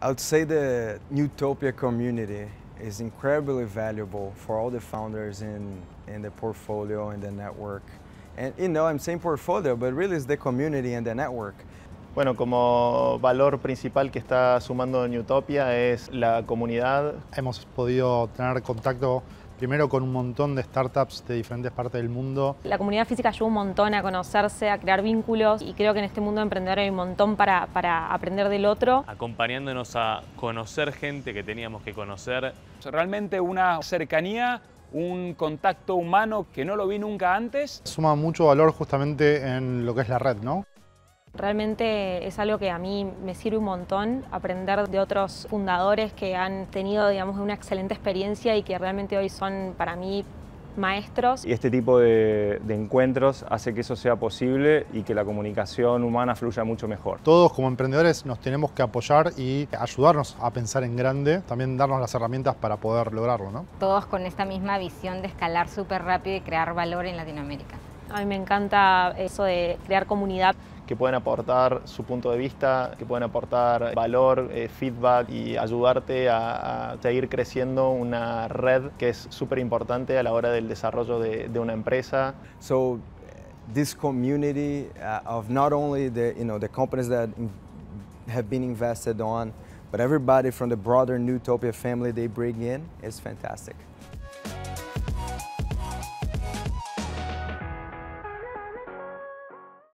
I would say the Newtopia community is incredibly valuable for all the founders in, in the portfolio and the network. And, you know, I'm saying portfolio, but really it's the community and the network. Bueno, como valor principal que está sumando Newtopia es la comunidad. Hemos podido tener contacto primero con un montón de startups de diferentes partes del mundo. La comunidad física ayuda un montón a conocerse, a crear vínculos y creo que en este mundo de emprendedor hay un montón para, para aprender del otro. Acompañándonos a conocer gente que teníamos que conocer. Realmente una cercanía un contacto humano que no lo vi nunca antes. Suma mucho valor justamente en lo que es la red, ¿no? Realmente es algo que a mí me sirve un montón aprender de otros fundadores que han tenido, digamos, una excelente experiencia y que realmente hoy son para mí maestros. Y este tipo de, encuentros hace que eso sea posible y que la comunicación humana fluya mucho mejor. Todos como emprendedores nos tenemos que apoyar y ayudarnos a pensar en grande, también darnos las herramientas para poder lograrlo, ¿no? Todos con esta misma visión de escalar súper rápido y crear valor en Latinoamérica. A mí me encanta eso de crear comunidad. Que pueden aportar su punto de vista, que pueden aportar valor, eh, feedback y ayudarte a, a, seguir creciendo una red que es súper importante a la hora del desarrollo de, una empresa. So, eh, this community uh, of not only the, you know, the companies that have been invested on, but everybody from the broader Newtopia family they bring in is fantastic.